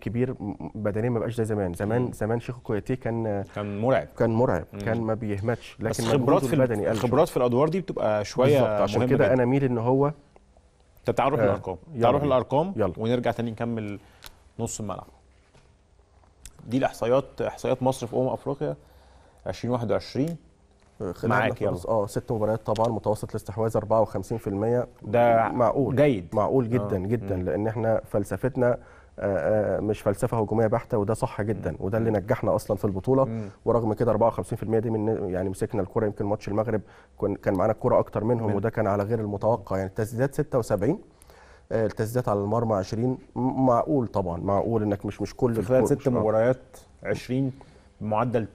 كبير بدنيا ما بقاش زي زمان زمان مم. زمان شيخو كويتي كان كان مرعب كان مرعب مم. كان ما بيهمتش لكن الخبرات خبرات في البدني خبرات في الادوار دي بتبقى شويه عشان كده انا ميل ان هو تعرف آه. الارقام تعرف الارقام يلا. ونرجع تاني نكمل نص الملعب دي الاحصائيات احصائيات مصر في امم افريقيا 2021 آه، معاك يلا اه ست مباريات طبعا متوسط الاستحواذ 54% ده معقول جيد معقول آه. جدا آه. جدا مم. لان احنا فلسفتنا آه، آه، مش فلسفه هجوميه بحته وده صح جدا وده اللي نجحنا اصلا في البطوله ورغم كده 54% دي من يعني مسكنا الكره يمكن ماتش المغرب كان معانا الكره اكتر منهم وده كان على غير المتوقع يعني التسديدات 76 آه، التسديدات على المرمى 20 معقول طبعا معقول انك مش مش كل في خلال ست مباريات 20 معدل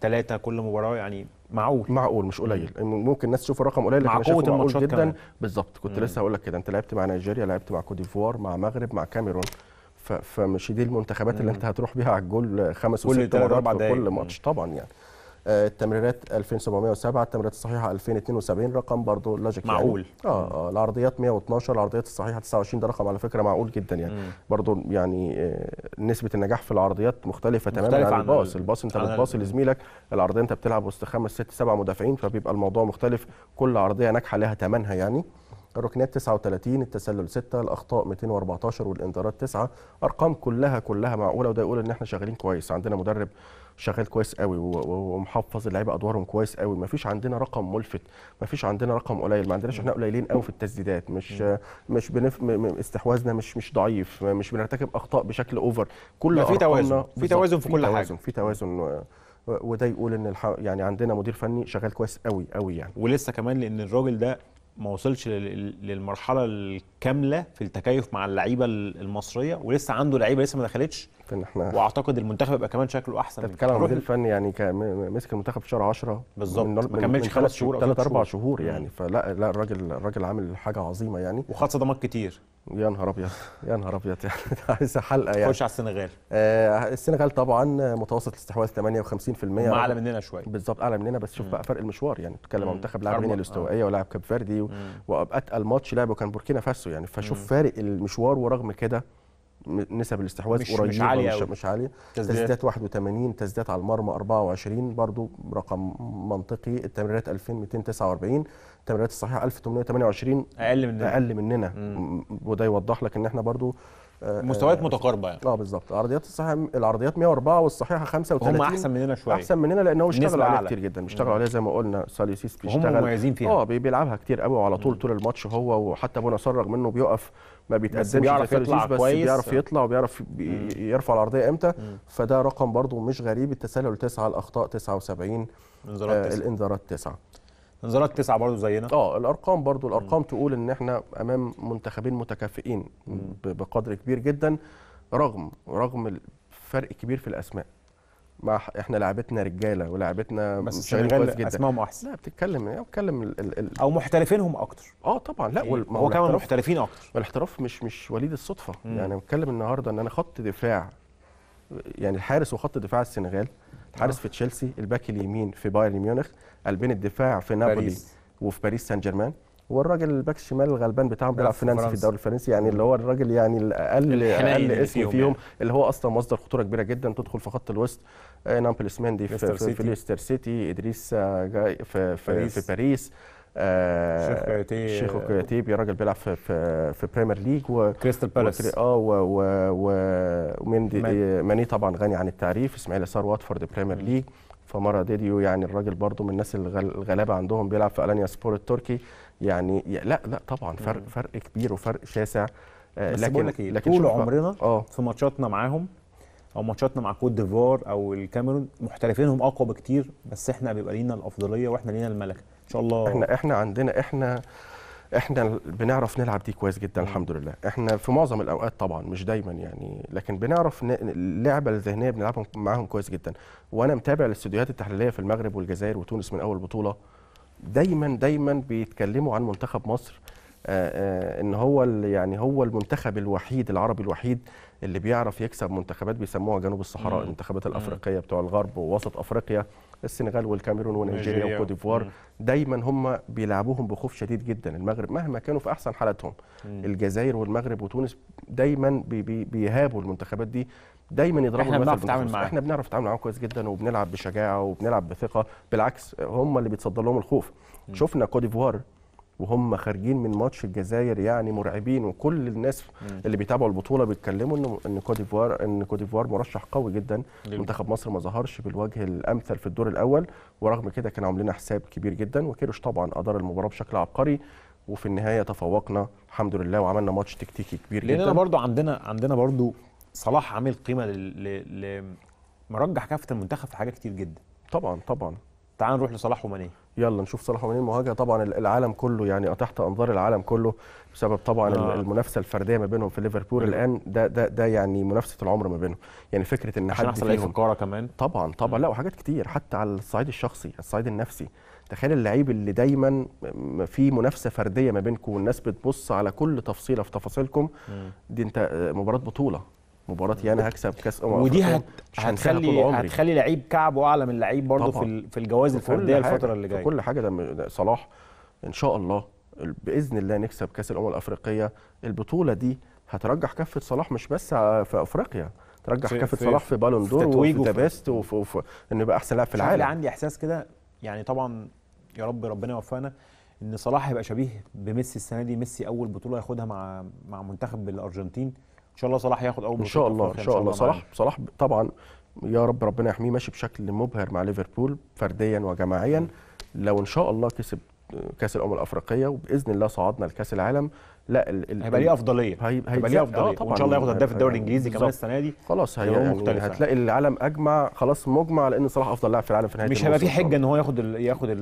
ثلاثه كل مباراه يعني معقول معقول مش قليل ممكن الناس تشوف الرقم قليل مع قوه الماتشات جدا بالظبط كنت مم. لسه هقول لك كده انت لعبت مع نيجيريا لعبت مع كوت ديفوار مع مغرب مع كاميرون فمش دي المنتخبات اللي انت هتروح بيها على الجول خمس وست مرات في كل ماتش طبعا يعني آه، التمريرات 2707 التمريرات الصحيحه 2072 رقم برضه لوجيك معقول يعني. اه العرضيات 112 العرضيات الصحيحه 29 ده رقم على فكره معقول جدا يعني برضه يعني آه، نسبه النجاح في العرضيات مختلفه تماما مختلف عن, عن الباص الباص انت بتباص لزميلك العرضيه انت بتلعب وسط خمس ست سبع مدافعين فبيبقى الموضوع مختلف كل عرضيه ناجحه لها ثمنها يعني الركنات 39 التسلل 6 الاخطاء 214 والانذارات 9 ارقام كلها كلها معقوله وده يقول ان احنا شغالين كويس عندنا مدرب شغال كويس قوي ومحفظ اللعيبه ادوارهم كويس قوي مفيش عندنا رقم ملفت مفيش عندنا رقم قليل ما عندناش احنا قليلين قوي في التسديدات مش مش بنف... استحواذنا مش مش ضعيف مش بنرتكب اخطاء بشكل اوفر كل في توازن في توازن في كل حاجه في توازن وده يقول ان الح... يعني عندنا مدير فني شغال كويس قوي قوي يعني ولسه كمان لان الراجل ده ما وصلش للمرحله الكامله في التكيف مع اللعيبه المصريه ولسه عنده لعيبه لسه ما دخلتش فين احنا واعتقد المنتخب يبقى كمان شكله احسن انت بتتكلم عن الفني يعني مسك المنتخب في شهر 10 بالظبط ما كملش خمس شهور ثلاث اربع شهور يعني فلا لا الراجل الراجل عامل حاجه عظيمه يعني وخد صدمات كتير يا نهار ابيض يا نهار ابيض يعني عايز حلقه يعني خش على السنغال آه السنغال طبعا متوسط الاستحواذ 58% اعلى مننا شويه بالظبط اعلى مننا بس شوف بقى فرق المشوار يعني تتكلم عن منتخب لاعب غينيا الاستوائيه آه. ولاعب كاب فيردي واتقل ماتش لعبه كان بوركينا فاسو يعني فشوف فارق المشوار ورغم كده نسب الاستحواذ قريبه مش عاليه مش, عاليه تسديدات 81 تسديدات على المرمى 24 برضو رقم منطقي التمريرات 2249 التمريرات الصحيحه 1828 اقل مننا اقل مننا مم. وده يوضح لك ان احنا برضو آه، آه، مستويات متقاربه يعني اه بالظبط العرضيات الصحيحه العرضيات 104 والصحيحه 35 هم احسن مننا شويه احسن مننا لان هو اشتغل عليها كتير جدا بيشتغلوا عليها زي ما قلنا ساليسيس بيشتغل هم مميزين فيها اه بيلعبها كتير قوي وعلى طول طول الماتش هو وحتى بونا صرغ منه بيقف ما بيتقدمش بيعرف يطلع بس كويس بيعرف يطلع وبيعرف يرفع العرضيه امتى فده رقم برضو مش غريب التسلل تسعه الاخطاء 79 آه، الانذارات تسعه انذارات تسعة برضو زينا اه الارقام برضو الارقام مم. تقول ان احنا امام منتخبين متكافئين بقدر كبير جدا رغم رغم الفرق كبير في الاسماء مع احنا لعبتنا رجاله ولعبتنا بس شغالين كويس جدا اسمائهم احسن لا بتتكلم يعني بتتكلم ال ال ال او محترفينهم اكتر اه طبعا لا إيه؟ هو كمان محترفين اكتر الاحتراف مش مش وليد الصدفه مم. يعني بتكلم النهارده ان انا خط دفاع يعني الحارس وخط دفاع السنغال الحارس آه. في تشيلسي الباك اليمين في بايرن ميونخ قلبين الدفاع في نابولي باريس. وفي باريس سان جيرمان والراجل الباك الشمال الغلبان بتاعهم بيلعب في نانسي في الدوري الفرنسي يعني اللي هو الراجل يعني الاقل اقل اسم فيهم, فيهم يعني. اللي هو اصلا مصدر خطوره كبيره جدا تدخل في خط الوسط آه، نامبلس مندي آه، في, في, في ليستر سيتي ادريس جاي في في, باريس. في باريس آه شيخو كوياتيبي راجل بيلعب في في, في بريمير ليج وكريستال كريستال بالاس اه ومندي ماني طبعا غني عن التعريف اسماعيل صار واتفورد بريمير ليج فمارا ديديو يعني الراجل برضو من الناس الغلابه عندهم بيلعب في الانيا سبور التركي يعني لا لا طبعا فرق فرق كبير وفرق شاسع آه، بس لكن إيه، لكن طول عمرنا آه. في ماتشاتنا معاهم او ماتشاتنا مع كوت ديفوار او الكاميرون محترفينهم اقوى بكتير بس احنا بيبقى لينا الافضليه واحنا لينا الملكه ان شاء الله احنا احنا عندنا احنا احنا بنعرف نلعب دي كويس جدا الحمد لله احنا في معظم الاوقات طبعا مش دايما يعني لكن بنعرف اللعبه الذهنيه بنلعبها معاهم كويس جدا وانا متابع الاستديوهات التحليليه في المغرب والجزائر وتونس من اول بطوله دايما دايما بيتكلموا عن منتخب مصر آه، آه، ان هو يعني هو المنتخب الوحيد العربي الوحيد اللي بيعرف يكسب منتخبات بيسموها جنوب الصحراء المنتخبات الافريقيه بتوع الغرب ووسط افريقيا السنغال والكاميرون ونيجيريا وكوت ديفوار دايما هم بيلعبوهم بخوف شديد جدا المغرب مهما كانوا في احسن حالاتهم الجزائر والمغرب وتونس دايما بي بي بيهابوا المنتخبات دي دايما يضربوا احنا بنعرف نتعامل معاهم احنا بنعرف نتعامل معاهم كويس جدا وبنلعب بشجاعه وبنلعب بثقه بالعكس هم اللي بيتصدر لهم الخوف مم. شفنا كوت ديفوار وهم خارجين من ماتش الجزائر يعني مرعبين وكل الناس مم. اللي بيتابعوا البطوله بيتكلموا ان ان كوديفوار ان كوديفوار مرشح قوي جدا منتخب مصر ما ظهرش بالوجه الامثل في الدور الاول ورغم كده كان عاملين حساب كبير جدا وكيروش طبعا ادار المباراه بشكل عبقري وفي النهايه تفوقنا الحمد لله وعملنا ماتش تكتيكي كبير جدا لاننا برضو عندنا عندنا برضو صلاح عامل قيمه لمرجح مرجح كافه المنتخب في حاجات كتير جدا طبعا طبعا تعال نروح لصلاح وماني يلا نشوف صلاح وماني المواجهه طبعا العالم كله يعني تحت انظار العالم كله بسبب طبعا آه. المنافسه الفرديه ما بينهم في ليفربول الان ده ده ده يعني منافسه العمر ما بينهم يعني فكره ان حد عشان احسن فيهم كمان طبعا طبعا لا وحاجات كتير حتى على الصعيد الشخصي الصعيد النفسي تخيل اللعيب اللي دايما في منافسه فرديه ما بينكم والناس بتبص على كل تفصيله في تفاصيلكم دي انت آه، مباراه بطوله مباراتي يعني انا هكسب كاس امم ودي هت... هتخلي هتخلي لعيب كعبه اعلى من لعيب برضه في في الجوائز الفرديه الفتره اللي جايه كل حاجه ده صلاح ان شاء الله باذن الله نكسب كاس الامم الافريقيه البطوله دي هترجح كفه صلاح مش بس في افريقيا ترجح كفه صلاح في بالون دور وفي تباست وفي, وفي انه يبقى احسن لاعب في العالم عندي احساس كده يعني طبعا يا رب ربنا يوفقنا ان صلاح هيبقى شبيه بميسي السنه دي ميسي اول بطوله ياخدها مع مع منتخب الارجنتين ان شاء الله صلاح ياخد اول ان شاء الله ان شاء الله صلاح صلاح طبعا يا رب ربنا يحميه ماشي بشكل مبهر مع ليفربول فرديا وجماعيا لو ان شاء الله كسب كاس الامم الافريقيه وباذن الله صعدنا لكاس العالم لا هيبقى ليه افضليه هيبقى ليه آه، افضليه وان شاء الله ياخد هداف الدوري الانجليزي كمان السنه دي خلاص هي يعني مختلفة. هتلاقي العالم اجمع خلاص مجمع لان صلاح افضل لاعب في العالم في نهايه مش هيبقى في حجه ان هو ياخد ال ياخد ال